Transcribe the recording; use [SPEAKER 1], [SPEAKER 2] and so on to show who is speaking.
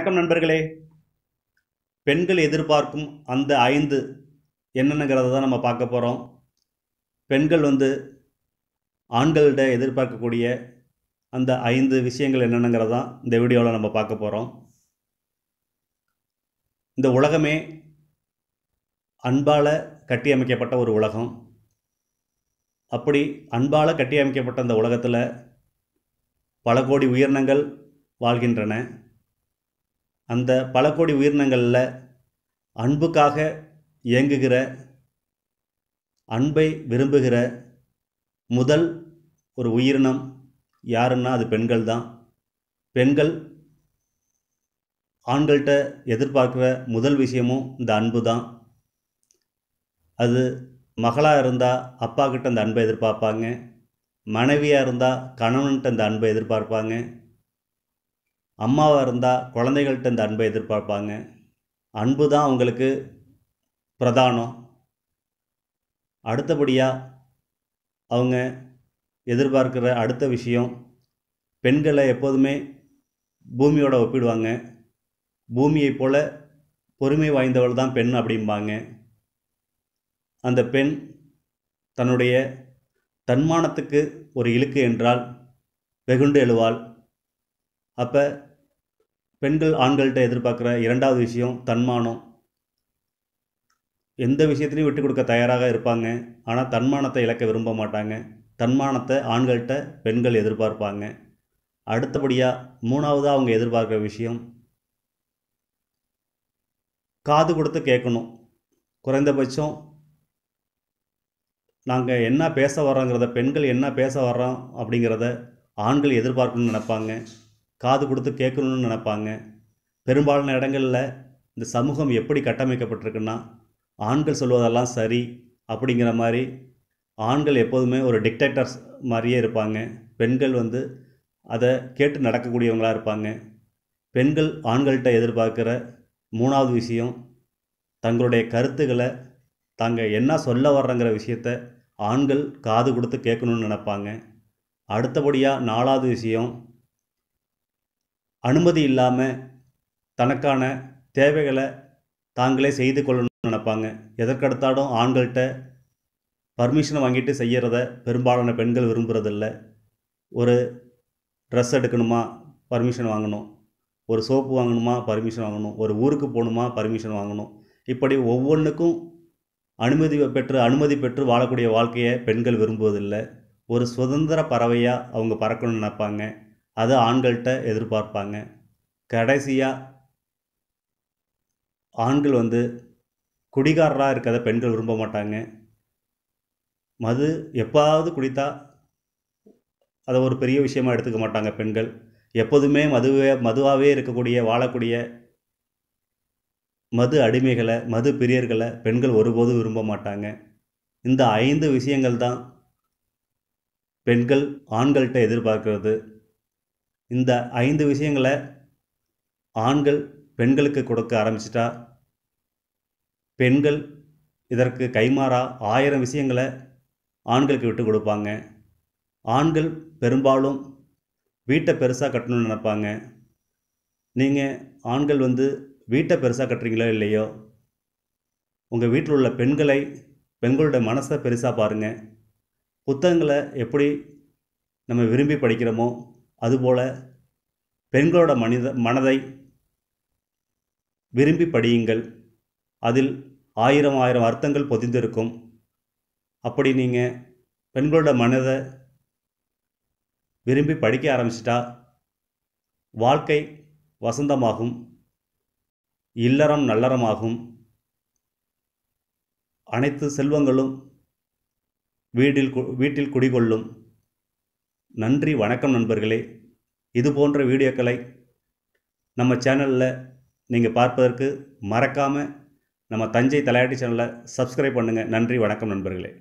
[SPEAKER 1] வணக்கம் நண்பர்களே பெண்கள் எதிர்பார்க்கும் அந்த ஐந்து என்னென்னங்கிறத தான் நம்ம பார்க்க போகிறோம் பெண்கள் வந்து ஆண்களிட எதிர்பார்க்கக்கூடிய அந்த ஐந்து விஷயங்கள் என்னென்னங்கிறதான் இந்த வீடியோவில் நம்ம பார்க்க போகிறோம் இந்த உலகமே அன்பால் கட்டியமைக்கப்பட்ட ஒரு உலகம் அப்படி அன்பால் கட்டியமைக்கப்பட்ட அந்த உலகத்தில் பல கோடி உயிரினங்கள் வாழ்கின்றன அந்த பல கோடி உயிரினங்களில் அன்புக்காக இயங்குகிற அன்பை விரும்புகிற முதல் ஒரு உயிரினம் யாருன்னா அது பெண்கள் தான் பெண்கள் ஆண்கள்கிட்ட எதிர்பார்க்குற முதல் விஷயமும் இந்த அன்பு தான் அது மகளாக இருந்தால் அப்பா கிட்ட அந்த அன்பை எதிர்பார்ப்பாங்க மனைவியாக இருந்தால் கணவன்கிட்ட அந்த அன்பை எதிர்பார்ப்பாங்க அம்மாவாக இருந்தால் குழந்தைகள்கிட்ட இந்த அன்பை எதிர்பார்ப்பாங்க அன்பு தான் அவங்களுக்கு பிரதானம் அடுத்தபடியாக அவங்க எதிர்பார்க்கிற அடுத்த விஷயம் பெண்களை எப்போதுமே பூமியோட ஒப்பிடுவாங்க பூமியைப் போல பொறுமை வாய்ந்தவள் தான் பெண் அப்படிம்பாங்க அந்த பெண் தன்னுடைய தன்மானத்துக்கு ஒரு இழுக்கு என்றால் வெகுண்டு எழுவாள் அப்போ பெண்கள் ஆண்கள்கிட்ட எதிர்பார்க்குற இரண்டாவது விஷயம் தன்மானம் எந்த விஷயத்துலையும் விட்டு கொடுக்க தயாராக இருப்பாங்க ஆனால் தன்மானத்தை இழக்க விரும்ப மாட்டாங்க தன்மானத்தை ஆண்கள்கிட்ட பெண்கள் எதிர்பார்ப்பாங்க அடுத்தபடியாக மூணாவதாக அவங்க எதிர்பார்க்குற விஷயம் காது கொடுத்து கேட்கணும் குறைந்தபட்சம் நாங்கள் என்ன பேச வர்றோங்கிறத பெண்கள் என்ன பேச வர்றோம் அப்படிங்கிறத ஆண்கள் எதிர்பார்க்கணும்னு நினப்பாங்க காது கொடுத்து கேட்கணும்னு நினப்பாங்க பெரும்பாலான இடங்களில் இந்த சமூகம் எப்படி கட்டமைக்கப்பட்டிருக்குன்னா ஆண்கள் சொல்வதெல்லாம் சரி அப்படிங்கிற மாதிரி ஆண்கள் எப்போதுமே ஒரு டிக்டேட்டர்ஸ் மாதிரியே இருப்பாங்க பெண்கள் வந்து அதை கேட்டு நடக்கக்கூடியவங்களாக இருப்பாங்க பெண்கள் ஆண்கள்கிட்ட எதிர்பார்க்குற மூணாவது விஷயம் தங்களுடைய கருத்துக்களை தாங்கள் என்ன சொல்ல வர்றங்கிற விஷயத்த ஆண்கள் காது கொடுத்து கேட்கணும்னு நினப்பாங்க அடுத்தபடியாக நாலாவது விஷயம் அனுமதி இல்லாமல் தனக்கான தேவைகளை தாங்களே செய்து கொள்ளணும்னு நினப்பாங்க எதற்கடுத்தாலும் ஆண்கள்கிட்ட பர்மிஷனை வாங்கிட்டு செய்கிறத பெரும்பாலான பெண்கள் விரும்புகிறதில்ல ஒரு ட்ரெஸ் எடுக்கணுமா பர்மிஷன் வாங்கணும் ஒரு சோப்பு வாங்கணுமா பர்மிஷன் வாங்கணும் ஒரு ஊருக்கு போகணுமா பர்மிஷன் வாங்கணும் இப்படி ஒவ்வொன்றுக்கும் அனுமதி பெற்று அனுமதி பெற்று வாழக்கூடிய வாழ்க்கையை பெண்கள் விரும்புவதில்லை ஒரு சுதந்திர பறவையாக அவங்க பறக்கணும்னு நினைப்பாங்க அது ஆண்கள்கிட்ட எதிர்பார்ப்பாங்க கடைசியாக ஆண்கள் வந்து குடிகாரராக இருக்கிறத பெண்கள் விரும்ப மாட்டாங்க மது எப்பாவது குடித்தா அதை ஒரு பெரிய விஷயமாக எடுத்துக்க மாட்டாங்க பெண்கள் எப்போதுமே மதுவே மதுவாகவே இருக்கக்கூடிய வாழக்கூடிய மது அடிமைகளை மது பிரியர்களை பெண்கள் ஒருபோதும் விரும்ப மாட்டாங்க இந்த ஐந்து விஷயங்கள் தான் பெண்கள் ஆண்கள்கிட்ட எதிர்பார்க்கிறது இந்த ஐந்து விஷயங்களை ஆண்கள் பெண்களுக்கு கொடுக்க ஆரம்பிச்சிட்டா பெண்கள் இதற்கு கைமாறா ஆயிரம் விஷயங்களை ஆண்களுக்கு விட்டு கொடுப்பாங்க ஆண்கள் பெரும்பாலும் வீட்டை பெருசாக கட்டணும்னு நினப்பாங்க நீங்கள் ஆண்கள் வந்து வீட்டை பெருசாக கட்டுறீங்களோ இல்லையோ உங்கள் வீட்டில் உள்ள பெண்களை பெண்களுடைய மனசை பெருசாக பாருங்கள் புத்தகங்களை எப்படி நம்ம விரும்பி படிக்கிறோமோ அதுபோல் பெண்களோட மனித மனதை விரும்பி படியுங்கள் அதில் ஆயிரம் ஆயிரம் அர்த்தங்கள் பொதிந்திருக்கும் அப்படி நீங்கள் பெண்களோட மனதை விரும்பி படிக்க ஆரம்பிச்சிட்டா வாழ்க்கை வசந்தமாகும் இல்லறம் நல்லறமாகும் அனைத்து செல்வங்களும் வீட்டில் வீட்டில் குடிகொள்ளும் நன்றி வணக்கம் நண்பர்களே இது போன்ற வீடியோக்களை நம்ம சேனலில் நீங்கள் பார்ப்பதற்கு மறக்காமல் நம்ம தஞ்சை தலையாட்டி சேனலை சப்ஸ்கிரைப் பண்ணுங்கள் நன்றி வணக்கம் நண்பர்களே